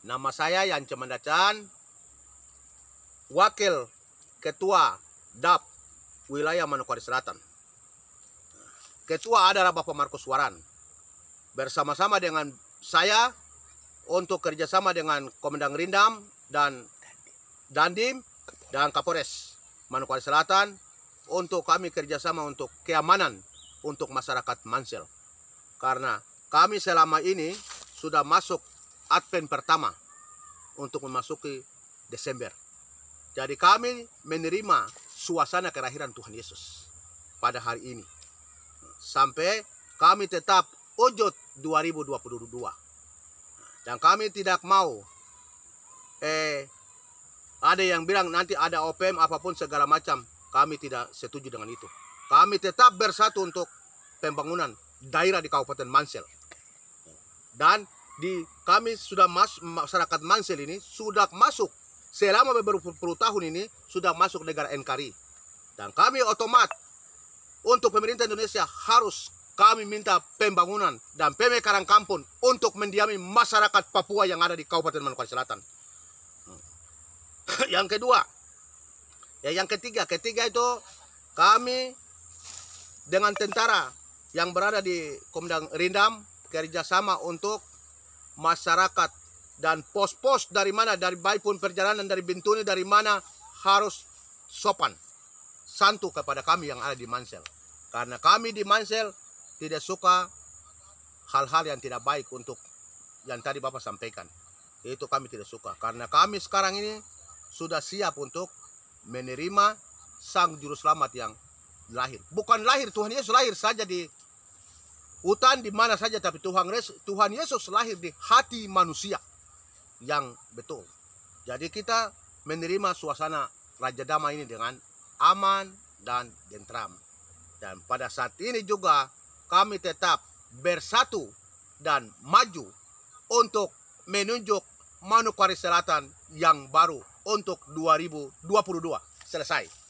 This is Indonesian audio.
Nama saya Yan Cemandacan, Wakil Ketua DAP Wilayah Manokwari Selatan. Ketua adalah Bapak Markus Waran. Bersama-sama dengan saya untuk kerjasama dengan Komendang Rindam dan Dandim dan Kapolres Manokwari Selatan untuk kami kerjasama untuk keamanan untuk masyarakat Mansel. Karena kami selama ini sudah masuk Advent pertama untuk memasuki Desember. Jadi kami menerima suasana kelahiran Tuhan Yesus pada hari ini. Sampai kami tetap ujud 2022. Dan kami tidak mau eh ada yang bilang nanti ada OPM apapun segala macam. Kami tidak setuju dengan itu. Kami tetap bersatu untuk pembangunan daerah di Kabupaten Mansel. Dan di kami sudah masuk masyarakat Mansel ini sudah masuk selama beberapa puluh tahun ini sudah masuk negara NKRI dan kami otomat untuk pemerintah Indonesia harus kami minta pembangunan dan pemekaran kampung untuk mendiami masyarakat Papua yang ada di Kabupaten Manokwari Selatan. Hmm. yang kedua, ya yang ketiga, ketiga itu kami dengan tentara yang berada di Komdang Rindam kerjasama untuk masyarakat dan pos-pos dari mana dari baik pun perjalanan dari Bintuni dari mana harus sopan santu kepada kami yang ada di Mansel karena kami di Mansel tidak suka hal-hal yang tidak baik untuk yang tadi Bapak sampaikan itu kami tidak suka karena kami sekarang ini sudah siap untuk menerima sang juru selamat yang lahir bukan lahir Tuhan Yesus lahir saja di Hutan di mana saja tapi Tuhan Yesus, Tuhan Yesus lahir di hati manusia yang betul. Jadi kita menerima suasana Raja Damai ini dengan aman dan dentram. Dan pada saat ini juga kami tetap bersatu dan maju untuk menunjuk Manokwari Selatan yang baru untuk 2022. Selesai.